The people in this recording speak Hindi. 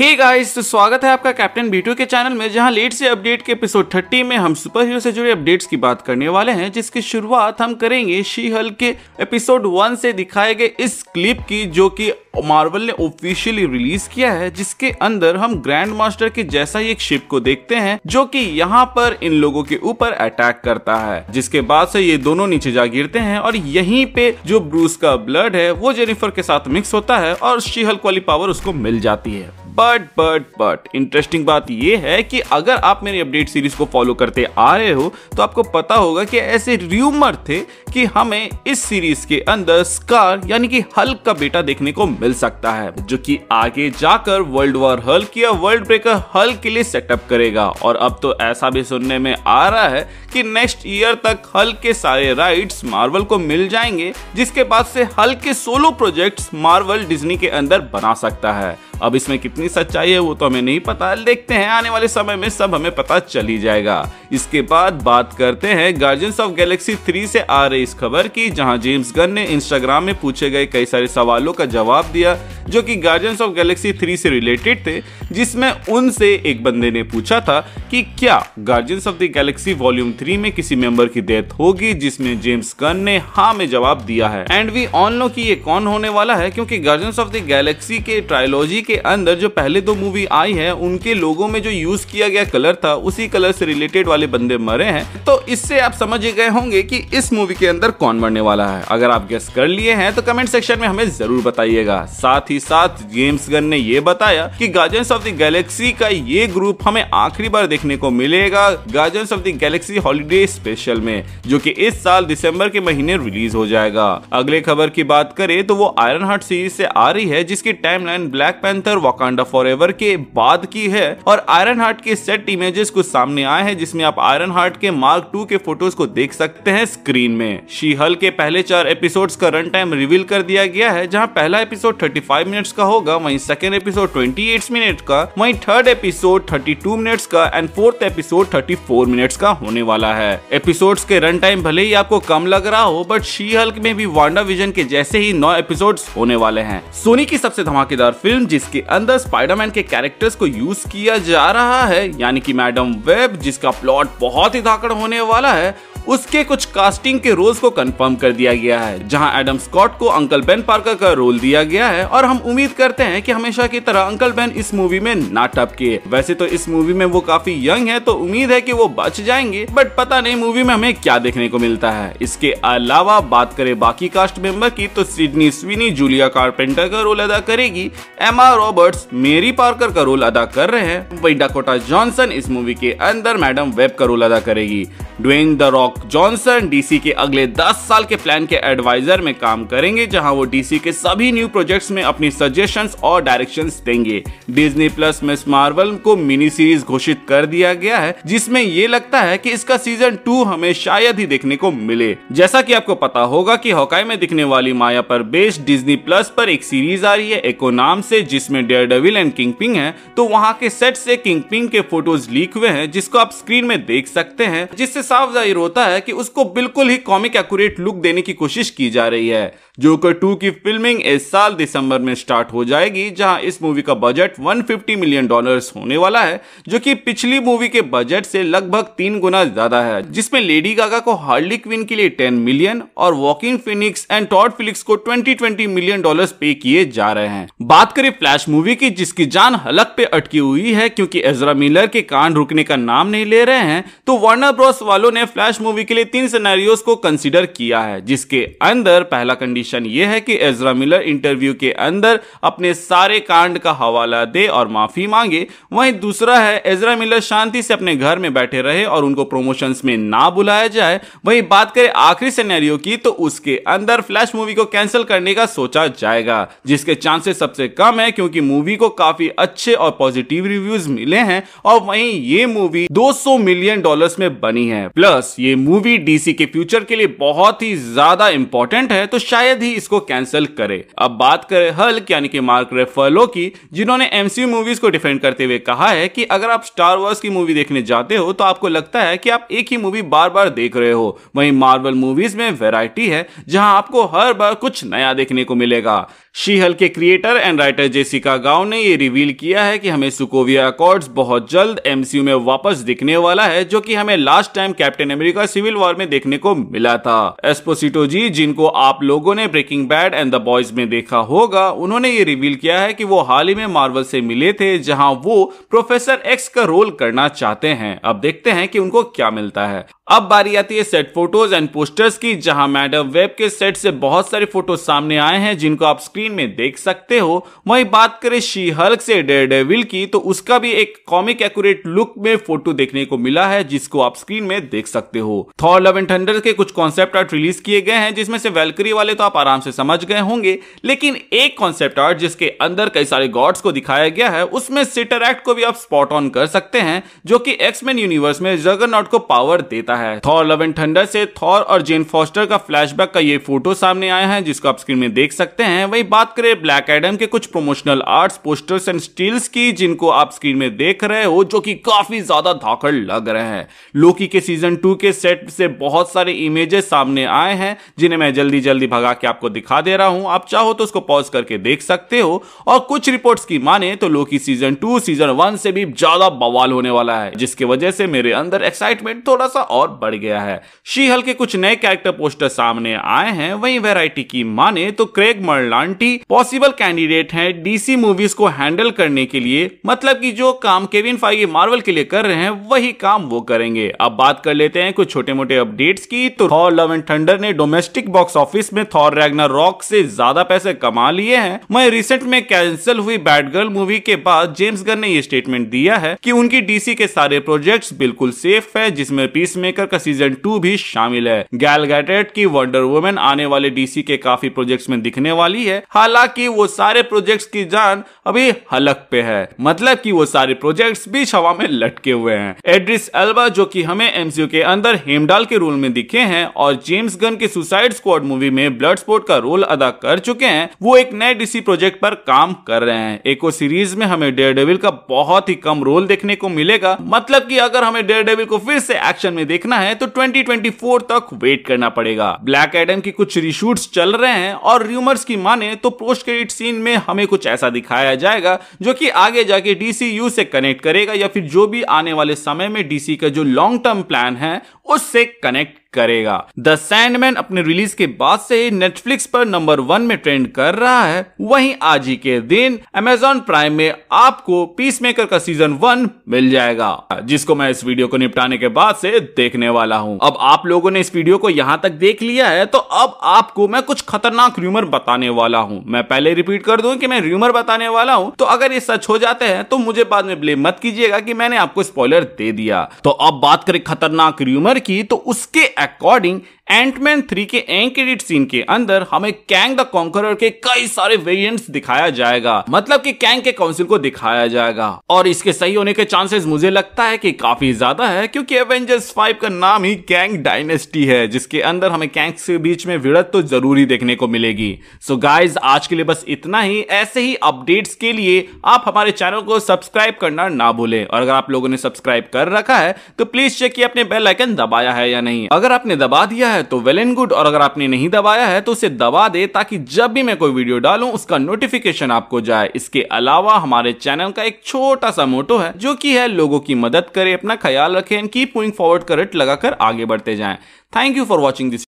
हे hey गाइस तो स्वागत है आपका कैप्टन बीटू के चैनल में जहां लेट से अपडेट के एपिसोड 30 में हम सुपर हीरो से जुड़े अपडेट्स की बात करने वाले हैं जिसकी शुरुआत हम करेंगे शी हल के एपिसोड 1 से दिखाए गए इस क्लिप की जो कि मार्वल ने ऑफिशियली रिलीज किया है जिसके अंदर हम ग्रैंड मास्टर के जैसा ही एक शिप को देखते हैं जो कि यहाँ पर इन लोगों के ऊपर अटैक करता है जिसके बाद से ये दोनों नीचे जा गिरते हैं और यहीं पे जो ब्रूस का ब्लड है वो जेनिफर के साथ मिक्स होता है और शीहल वाली पावर उसको मिल जाती है बट बट बट इंटरेस्टिंग बात यह है कि अगर आप मेरी अपडेट सीरीज को फॉलो करते आ रहे हो तो आपको पता होगा कि ऐसे र्यूमर थे कि हमें इस सीरीज के अंदर स्कार यानी कि हल्क का बेटा देखने को मिल सकता है जो कि आगे जाकर वर्ल्ड वॉर हल्क या वर्ल्ड ब्रेकर हल्क के लिए सेटअप करेगा और अब तो ऐसा भी सुनने में आ रहा है कि नेक्स्ट ईयर तक हल्क के सारे राइट्स मार्वल को मिल जाएंगे जिसके बाद से हल्क के सोलो प्रोजेक्ट्स मार्वल डिज्नी के अंदर बना सकता है अब इसमें कितनी सच्चाई है वो तो हमें नहीं पता देखते हैं आने वाले समय में सब हमें पता चली जाएगा इसके बाद बात करते हैं गार्जियंस ऑफ गैलेक्सी थ्री से आ रही इस खबर की जहां जेम्स गन ने इंस्टाग्राम में पूछे गए कई सारे सवालों का जवाब दिया जो कि गार्जियंस ऑफ गैलेक्सी थ्री से रिलेटेड थे जिसमें उनसे एक बंदे ने पूछा था कि क्या Guardians of the Galaxy volume three में किसी मेंबर की डेथ होगी जिसमें जेम्स गन ने हाँ में जवाब दिया है एंड वी ऑन नो की ये कौन होने वाला है क्योंकि गार्जियंस ऑफ द गैलेक्सी के ट्रायोलॉजी के अंदर जो पहले दो मूवी आई है उनके लोगों में जो यूज किया गया कलर था उसी कलर से रिलेटेड वाले बंदे मरे हैं तो इससे आप समझ गए होंगे कि इस मूवी के अंदर कौन मरने वाला है अगर आप गेस कर लिए हैं तो कमेंट सेक्शन में हमें जरूर बताइएगा साथ ही साथ जेम्स गन ने यह बताया कि गार्जियंस ऑफ द गैलेक्सी का ये ग्रुप हमें आखिरी बार देखने को मिलेगा Guardians of the Galaxy holiday special में जो कि इस साल दिसंबर के महीने रिलीज हो जाएगा अगले खबर की बात करें तो वो आयरन हार्ट सीरीज से आ रही है जिसकी timeline Black Panther Wakanda for के बाद की है और आयरन हार्ट के सेट इमेजेस कुछ सामने आए हैं जिसमें आप आयरन हार्ट के मार्क टू के फोटोज को देख सकते हैं स्क्रीन में शीहल के पहले चार एपिसोड का रन टाइम रिवील कर दिया गया है जहाँ पहला एपिसोड फाइव मिनट्स का होगा वही सेकेंड एपिसोड एट मिनट का वही third episode thirty two minutes का and fourth episode thirty four minutes का होने वाला है एपिसोड के रन टाइम भले ही आपको कम लग रहा हो बट शी हल्क में भी वांडा विजन के जैसे ही नौ एपिसोड होने वाले हैं सोनी की सबसे धमाकेदार फिल्म जिस जिसके अंदर स्पाइडरमैन के कैरेक्टर्स को यूज किया जा रहा है यानी कि मैडम वेब जिसका प्लॉट बहुत ही धाकड़ होने वाला है उसके कुछ कास्टिंग के रोल्स को कंफर्म कर दिया गया है जहां एडम स्कॉट को अंकल बेन पार्कर का रोल दिया गया है और हम उम्मीद करते हैं कि हमेशा की तरह अंकल बेन इस मूवी में ना टपके वैसे तो इस मूवी में वो काफी यंग है तो उम्मीद है की वो बच जाएंगे बट पता नहीं मूवी में हमें क्या देखने को मिलता है इसके अलावा बात करें बाकी कास्ट मेंबर की तो सिडनी स्विनी जूलिया कार्पेंटर का रोल अदा करेगी एमा रॉबर्ट्स मेरी पार्कर का रोल अदा कर रहे हैं वही डाकोटा जॉनसन इस मूवी के अंदर मैडम वेब का रोल अदा करेगी Dwayne the Rock Johnson DC के अगले 10 साल के प्लान के एडवाइजर में काम करेंगे जहां वो डीसी के सभी न्यू प्रोजेक्ट्स में अपनी सजेशंस और डायरेक्शंस देंगे डिज्नी प्लस मिस मार्वल को मिनी सीरीज घोषित कर दिया गया है जिसमें ये लगता है कि इसका सीजन टू हमें शायद ही देखने को मिले जैसा की आपको पता होगा की हॉकाई में दिखने वाली माया पर बेस्ड डिज्नी प्लस पर एक सीरीज आ रही है एको नाम से जिसमें Daredevil and Kingpin है तो वहाँ के सेट से किंग पिंग के फोटोज लीक हुए हैं जिसको आप स्क्रीन में देख सकते हैं जिससे साफ जाहिर होता है कि उसको बिल्कुल ही कॉमिक एक्यूरेट लुक देने की कोशिश की जा रही है जोकर टू की फिल्मिंग इस साल दिसंबर में स्टार्ट हो जाएगी जहां इस मूवी का बजट 150 मिलियन डॉलर्स होने वाला है जो कि पिछली मूवी के बजट से लगभग तीन गुना ज्यादा है जिसमें लेडी गागा को हार्डली क्वीन के लिए 10 मिलियन और वॉकिंग फिनिक्स एंड टॉड फिलिक्स को twenty twenty million dollar pay किए जा रहे हैं बात करें फ्लैश मूवी की जिसकी जान हलक पे अटकी हुई है क्योंकि एजरा मिलर के कान रुकने का नाम नहीं ले रहे हैं तो वार्नर ब्रॉस वाले वालों ने फ्लैश मूवी के लिए तीन सिनेरियोज को कंसिडर किया है जिसके अंदर पहला कंडीशन ये है कि एजरा मिलर इंटरव्यू के अंदर अपने सारे कांड का हवाला दे और माफी मांगे वहीं दूसरा है एजरा मिलर शांति से अपने घर में बैठे रहे और उनको प्रमोशंस में ना बुलाया जाए वहीं बात करें आखिरी सिनेरियो की तो उसके अंदर फ्लैश मूवी को कैंसिल करने का सोचा जाएगा जिसके चांसेस सबसे कम है क्योंकि मूवी को काफी अच्छे और पॉजिटिव रिव्यूज मिले हैं और वहीं ये मूवी 200 मिलियन डॉलर्स में बनी है प्लस ये मूवी डीसी के फ्यूचर के लिए बहुत ही ज्यादा इंपॉर्टेंट है तो शायद ही इसको कैंसिल करे अब बात करें हल्क यानी कि मार्क रेफलो की जिन्होंने एमसीयू मूवीज को डिफेंड करते हुए कहा है कि अगर आप स्टार वॉर्स की मूवी देखने जाते हो तो आपको लगता है कि आप एक ही मूवी बार बार देख रहे हो वहीं मार्वल मूवीज में वेराइटी है जहां आपको हर बार कुछ नया देखने को मिलेगा शीहल के क्रिएटर एंड राइटर जेसिका गांव ने ये रिवील किया है कि हमें सुकोविया अकॉर्ड्स बहुत जल्द एमसीयू में वापस दिखने वाला है जो कि हमें last time Captain America Civil War में देखने को मिला था एस्पोसिटो जी जिनको आप लोगों ने Breaking Bad and The Boys में देखा होगा उन्होंने ये रिवील किया है कि वो हाल ही में मार्वल से मिले थे जहां वो प्रोफेसर एक्स का रोल करना चाहते हैं अब देखते हैं कि उनको क्या मिलता है अब बारी आती है सेट फोटोज एंड पोस्टर्स की जहां मैडम वेब के सेट से बहुत सारे फोटो सामने आए हैं जिनको आप स्क्रीन में देख सकते हो वहीं बात करें शी हल्क से डेयर डेविल की तो उसका भी एक कॉमिक एक्यूरेट लुक में फोटो देखने को मिला है जिसको आप स्क्रीन में देख सकते हो थॉर लव एंड थंडर के कुछ कॉन्सेप्ट आर्ट रिलीज किए गए हैं जिसमें से वेलकरी वाले तो आप आराम से समझ गए होंगे लेकिन एक कॉन्सेप्ट आर्ट जिसके अंदर कई सारे गॉड्स को दिखाया गया है उसमें सिटर एक्ट को भी आप स्पॉट ऑन कर सकते हैं जो कि एक्समैन यूनिवर्स में जगरनॉट को पावर देता है है थॉर लव एंड थंडर से थॉर और जेन फॉस्टर का फ्लैशबैक का ये फोटो सामने आया है जिसको आप स्क्रीन में देख सकते हैं वही बात करें ब्लैक एडम के कुछ promotional arts posters and stills की जिनको आप स्क्रीन में देख रहे हो जो की काफी ज्यादा धाकड़ लग रहे हैं लोकी के सीजन टू के सेट से बहुत सारे इमेजेस सामने आए हैं जिन्हें मैं जल्दी जल्दी भगा के आपको दिखा दे रहा हूं आप चाहो तो उसको पॉज करके देख सकते हो और कुछ रिपोर्ट्स की माने तो Loki season two season one से भी ज्यादा बवाल होने वाला है जिसकी वजह से मेरे अंदर एक्साइटमेंट थोड़ा सा और बढ़ गया है शी हल के कुछ नए कैरेक्टर पोस्टर सामने आए हैं वहीं वेराइटी की माने तो क्रेग मर्लांटी पॉसिबल कैंडिडेट हैं डीसी मूवीज को हैंडल करने के लिए मतलब कि जो काम केविन फाइगी मार्वल के लिए कर रहे हैं वही काम वो करेंगे अब बात कर लेते हैं कुछ छोटे मोटे अपडेट्स की तो थॉर लव एंड थंडर ने डोमेस्टिक बॉक्स ऑफिस में थॉर रैगना रॉक से ज्यादा पैसे कमा लिए हैं वही रिसेंट में कैंसिल हुई बैड गर्ल मूवी के बाद जेम्स गन ने ये स्टेटमेंट दिया है कि उनकी डीसी के सारे प्रोजेक्ट्स बिल्कुल सेफ है जिसमें पीस में मेकर का सीजन टू भी शामिल है गैल गैटेट की वंडर वुमेन आने वाले डीसी के काफी प्रोजेक्ट्स में दिखने वाली है हालांकि वो सारे प्रोजेक्ट्स की जान अभी हलक पे है मतलब कि वो सारे प्रोजेक्ट्स भी हवा में लटके हुए हैं एड्रिस एल्बा जो कि हमें एमसीयू के अंदर हेमडाल के रोल में दिखे हैं और जेम्स गन के सुसाइड स्क्वाड मूवी में ब्लड स्पोर्ट का रोल अदा कर चुके हैं वो एक नए डीसी प्रोजेक्ट पर काम कर रहे हैं एको सीरीज में हमें डेयर डेविल का बहुत ही कम रोल देखने को मिलेगा मतलब कि अगर हमें डेयर डेविल को फिर से एक्शन में देख देखना है तो 2024 तक वेट करना पड़ेगा ब्लैक एडम की कुछ रिशूट्स चल रहे हैं और रूमर्स की माने तो पोस्ट क्रेडिट सीन में हमें कुछ ऐसा दिखाया जाएगा जो कि आगे जाके डीसीयू से कनेक्ट करेगा या फिर जो भी आने वाले समय में डीसी का जो लॉन्ग टर्म प्लान है उससे कनेक्ट करेगा द सैंडमैन अपने रिलीज के बाद से ही नेटफ्लिक्स पर नंबर वन में ट्रेंड कर रहा है वहीं आज ही के दिन अमेजोन प्राइम में आपको पीस मेकर का सीजन वन मिल जाएगा जिसको मैं इस वीडियो को निपटाने के बाद से देखने वाला हूँ अब आप लोगों ने इस वीडियो को यहाँ तक देख लिया है तो अब आपको मैं कुछ खतरनाक र्यूमर बताने वाला हूँ मैं पहले रिपीट कर दू की मैं र्यूमर बताने वाला हूँ तो अगर ये सच हो जाते हैं तो मुझे बाद में ब्लेम मत कीजिएगा कि मैंने आपको स्पॉयलर दे दिया तो अब बात करें खतरनाक र्यूमर की तो उसके according एंटमैन थ्री के एंग क्रेडिट सीन के अंदर हमें कैंग द कॉन्करर के कई सारे वेरियंट दिखाया जाएगा मतलब कि कैंग के काउंसिल को दिखाया जाएगा और इसके सही होने के चांसेस मुझे लगता है कि काफी ज्यादा है क्योंकि एवेंजर्स फाइव का नाम ही कैंग डायनेस्टी है जिसके अंदर हमें कैंग के बीच में विड़त तो जरूरी देखने को मिलेगी सो so गाइज आज के लिए बस इतना ही ऐसे ही अपडेट्स के लिए आप हमारे चैनल को सब्सक्राइब करना ना भूले और अगर आप लोगों ने सब्सक्राइब कर रखा है तो प्लीज चेक किया अपने बेल आइकन दबाया है या नहीं अगर आपने दबा दिया है है तो वेल एंड गुड और अगर आपने नहीं दबाया है तो उसे दबा दे ताकि जब भी मैं कोई वीडियो डालूं उसका नोटिफिकेशन आपको जाए इसके अलावा हमारे चैनल का एक छोटा सा मोटो है जो कि है लोगों की मदद करे अपना ख्याल रखें एंड कीप फॉरवर्ड लगाकर आगे बढ़ते जाए thank you for watching this